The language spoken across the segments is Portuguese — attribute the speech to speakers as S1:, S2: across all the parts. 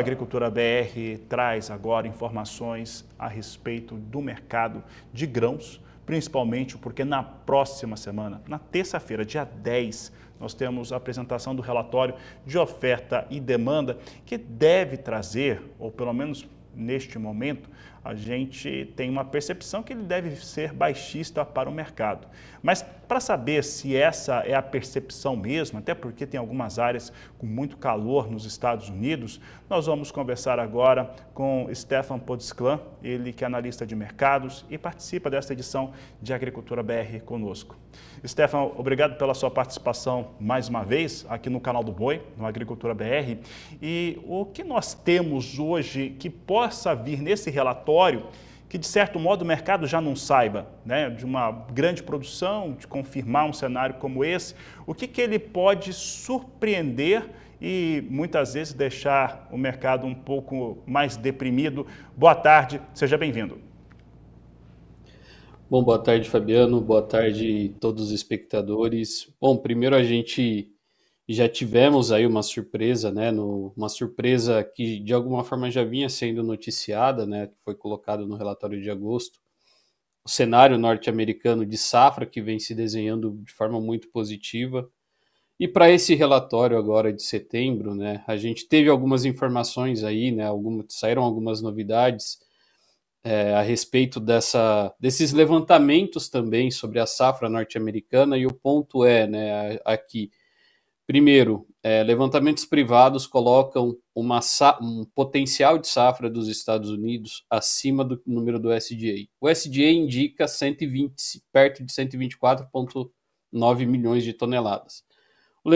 S1: Agricultura BR traz agora informações a respeito do mercado de grãos, principalmente porque na próxima semana, na terça-feira, dia 10, nós temos a apresentação do relatório de oferta e demanda, que deve trazer, ou pelo menos neste momento, a gente tem uma percepção que ele deve ser baixista para o mercado. Mas para saber se essa é a percepção mesmo, até porque tem algumas áreas com muito calor nos Estados Unidos, nós vamos conversar agora com Stefan Podesclan, ele que é analista de mercados e participa desta edição de Agricultura BR conosco. Stefano, obrigado pela sua participação mais uma vez aqui no canal do Boi, no Agricultura BR. E o que nós temos hoje que possa vir nesse relatório que, de certo modo, o mercado já não saiba, né? de uma grande produção, de confirmar um cenário como esse, o que, que ele pode surpreender e muitas vezes deixar o mercado um pouco mais deprimido? Boa tarde, seja bem-vindo.
S2: Bom, boa tarde, Fabiano. Boa tarde, todos os espectadores. Bom, primeiro a gente já tivemos aí uma surpresa, né? No, uma surpresa que de alguma forma já vinha sendo noticiada, né? Que foi colocado no relatório de agosto. O cenário norte-americano de safra que vem se desenhando de forma muito positiva. E para esse relatório agora de setembro, né? A gente teve algumas informações aí, né? Algum, saíram algumas novidades é, a respeito dessa, desses levantamentos também sobre a safra norte-americana, e o ponto é, né, aqui, primeiro, é, levantamentos privados colocam uma, um potencial de safra dos Estados Unidos acima do número do SDA. O SDA indica 120, perto de 124,9 milhões de toneladas. O,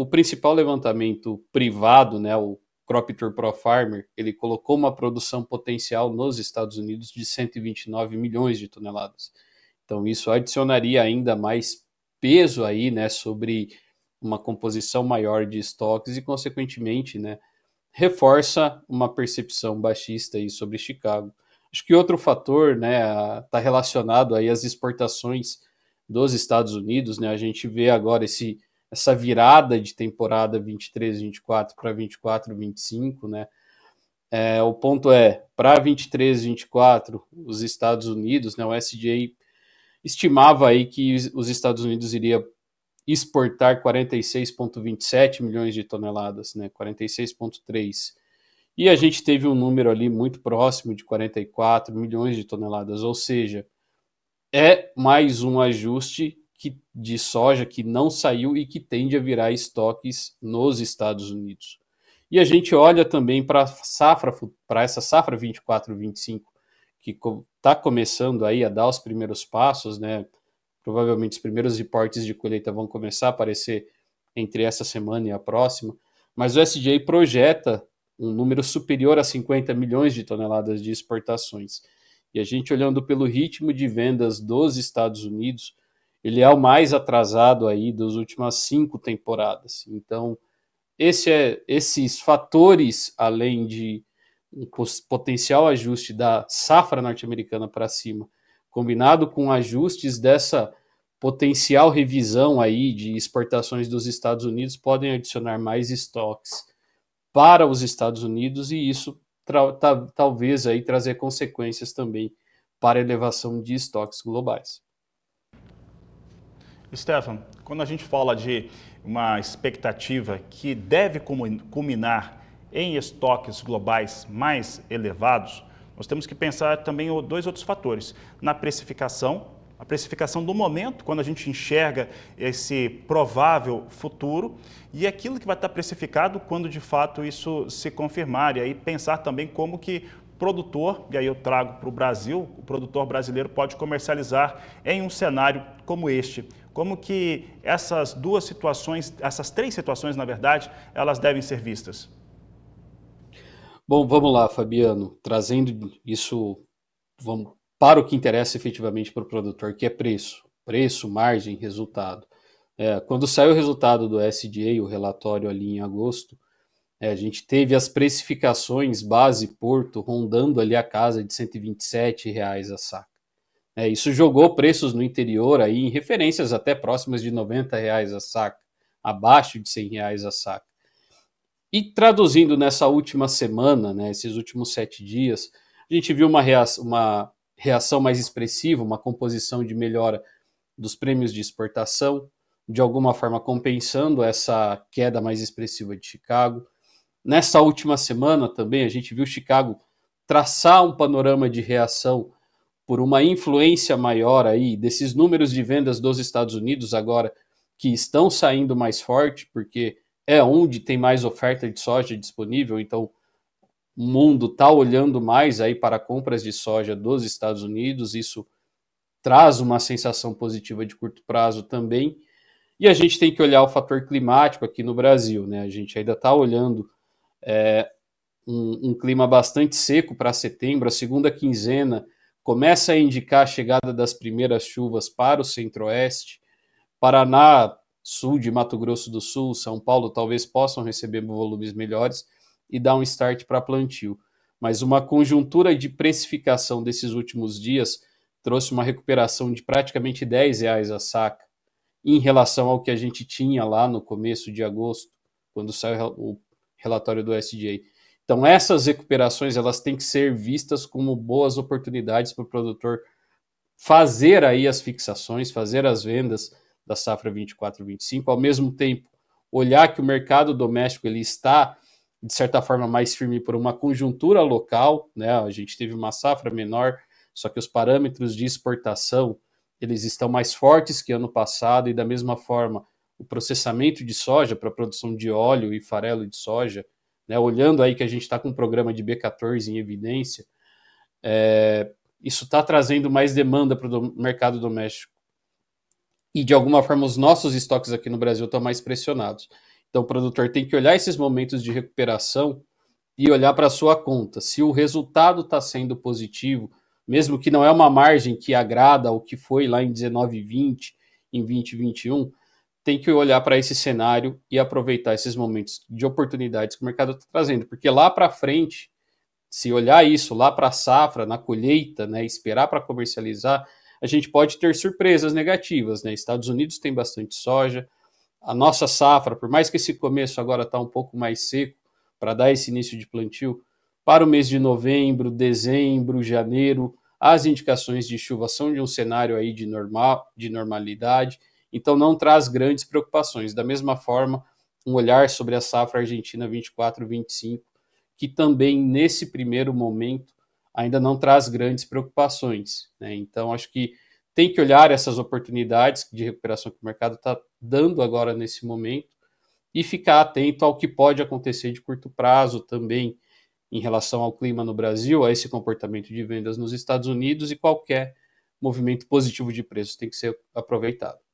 S2: o principal levantamento privado, né, o Crop Tour Pro Farmer, ele colocou uma produção potencial nos Estados Unidos de 129 milhões de toneladas. Então isso adicionaria ainda mais peso aí, né, sobre uma composição maior de estoques e consequentemente, né, reforça uma percepção baixista aí sobre Chicago. Acho que outro fator, né, está relacionado aí às exportações dos Estados Unidos, né? A gente vê agora esse essa virada de temporada 23-24 para 24-25, né? É, o ponto é, para 23-24, os Estados Unidos, né, o SJ estimava aí que os Estados Unidos iria exportar 46,27 milhões de toneladas, né, 46,3. E a gente teve um número ali muito próximo de 44 milhões de toneladas, ou seja, é mais um ajuste que, de soja que não saiu e que tende a virar estoques nos Estados Unidos. E a gente olha também para safra, para essa safra 24-25, que está começando aí a dar os primeiros passos, né? Provavelmente os primeiros reportes de colheita vão começar a aparecer entre essa semana e a próxima, mas o SJ projeta um número superior a 50 milhões de toneladas de exportações. E a gente olhando pelo ritmo de vendas dos Estados Unidos, ele é o mais atrasado aí das últimas cinco temporadas. Então, esse é, esses fatores, além de um potencial ajuste da safra norte-americana para cima, combinado com ajustes dessa potencial revisão aí de exportações dos Estados Unidos, podem adicionar mais estoques para os Estados Unidos e isso talvez aí trazer consequências
S1: também para a elevação de estoques globais. Stefan, quando a gente fala de uma expectativa que deve culminar em estoques globais mais elevados, nós temos que pensar também dois outros fatores. Na precificação, a precificação do momento, quando a gente enxerga esse provável futuro, e aquilo que vai estar precificado quando de fato isso se confirmar, e aí pensar também como que produtor, e aí eu trago para o Brasil, o produtor brasileiro pode comercializar em um cenário como este? Como que essas duas situações, essas três situações, na verdade, elas devem ser vistas?
S2: Bom, vamos lá, Fabiano, trazendo isso vamos, para o que interessa efetivamente para o produtor, que é preço. Preço, margem, resultado. É, quando saiu o resultado do SDA, o relatório ali em agosto, é, a gente teve as precificações base Porto rondando ali a casa de 127 reais a saca. É, isso jogou preços no interior aí em referências até próximas de 90 reais a saca, abaixo de 100 reais a saca. E traduzindo nessa última semana, né, esses últimos sete dias, a gente viu uma reação, uma reação mais expressiva, uma composição de melhora dos prêmios de exportação, de alguma forma compensando essa queda mais expressiva de Chicago. Nessa última semana também, a gente viu Chicago traçar um panorama de reação por uma influência maior aí desses números de vendas dos Estados Unidos agora que estão saindo mais forte, porque é onde tem mais oferta de soja disponível, então o mundo está olhando mais aí para compras de soja dos Estados Unidos, isso traz uma sensação positiva de curto prazo também. E a gente tem que olhar o fator climático aqui no Brasil, né? A gente ainda está olhando é, um, um clima bastante seco para setembro, a segunda quinzena começa a indicar a chegada das primeiras chuvas para o centro-oeste. Paraná, sul de Mato Grosso do Sul, São Paulo talvez possam receber volumes melhores e dar um start para plantio. Mas uma conjuntura de precificação desses últimos dias trouxe uma recuperação de praticamente 10 reais a saca em relação ao que a gente tinha lá no começo de agosto, quando saiu o relatório do SDA. Então, essas recuperações elas têm que ser vistas como boas oportunidades para o produtor fazer aí as fixações, fazer as vendas da safra 24 25, ao mesmo tempo olhar que o mercado doméstico ele está de certa forma mais firme por uma conjuntura local, né? A gente teve uma safra menor, só que os parâmetros de exportação, eles estão mais fortes que ano passado e da mesma forma o processamento de soja para a produção de óleo e farelo de soja, né, olhando aí que a gente está com um programa de B14 em evidência, é, isso está trazendo mais demanda para o do mercado doméstico. E, de alguma forma, os nossos estoques aqui no Brasil estão mais pressionados. Então, o produtor tem que olhar esses momentos de recuperação e olhar para a sua conta. Se o resultado está sendo positivo, mesmo que não é uma margem que agrada ao que foi lá em 19 20, em 2021, tem que olhar para esse cenário e aproveitar esses momentos de oportunidades que o mercado está trazendo, porque lá para frente, se olhar isso lá para a safra, na colheita, né, esperar para comercializar, a gente pode ter surpresas negativas. Né? Estados Unidos tem bastante soja, a nossa safra, por mais que esse começo agora está um pouco mais seco para dar esse início de plantio, para o mês de novembro, dezembro, janeiro, as indicações de chuva são de um cenário aí de normal, de normalidade então não traz grandes preocupações. Da mesma forma, um olhar sobre a safra argentina 24-25, que também nesse primeiro momento ainda não traz grandes preocupações. Né? Então, acho que tem que olhar essas oportunidades de recuperação que o mercado está dando agora nesse momento e ficar atento ao que pode acontecer de curto prazo também em relação ao clima no Brasil, a esse comportamento de vendas nos Estados Unidos e qualquer movimento positivo de preço tem que ser aproveitado.